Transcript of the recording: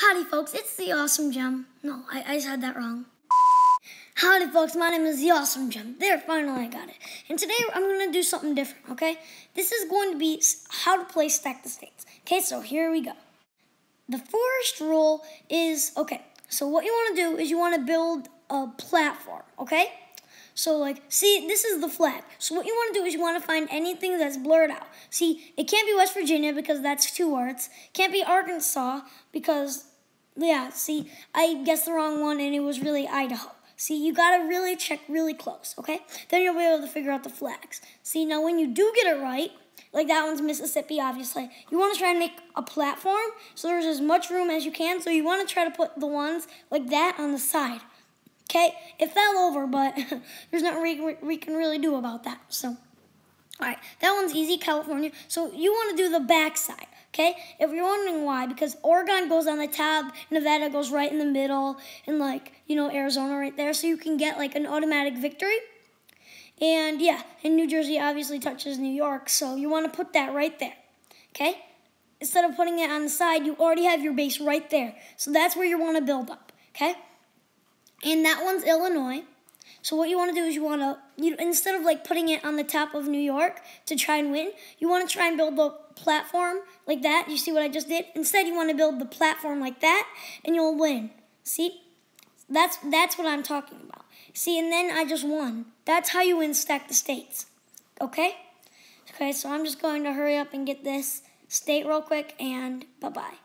Howdy, folks. It's the Awesome Gem. No, I, I said that wrong. Howdy, folks. My name is the Awesome Gem. There, finally, I got it. And today, I'm going to do something different, okay? This is going to be how to play Stack the States. Okay, so here we go. The first rule is, okay, so what you want to do is you want to build a platform, okay? So like, see, this is the flag. So what you want to do is you want to find anything that's blurred out. See, it can't be West Virginia because that's two words. Can't be Arkansas because, yeah, see, I guessed the wrong one and it was really Idaho. See, you gotta really check really close, okay? Then you'll be able to figure out the flags. See, now when you do get it right, like that one's Mississippi, obviously. You want to try and make a platform so there's as much room as you can. So you want to try to put the ones like that on the side. Okay, it fell over, but there's nothing we, we, can really do about that. So, all right, that one's easy, California. So you want to do the backside, okay? If you're wondering why, because Oregon goes on the top, Nevada goes right in the middle, and like, you know, Arizona right there. So you can get like an automatic victory. And yeah, and New Jersey obviously touches New York, so you want to put that right there, okay? Instead of putting it on the side, you already have your base right there. So that's where you want to build up, okay? and that one's Illinois. So what you want to do is you want to you, instead of like putting it on the top of New York to try and win, you want to try and build the platform like that. You see what I just did? Instead, you want to build the platform like that, and you'll win. See? That's that's what I'm talking about. See, and then I just won. That's how you win stack the states. Okay? Okay, so I'm just going to hurry up and get this state real quick, and bye-bye.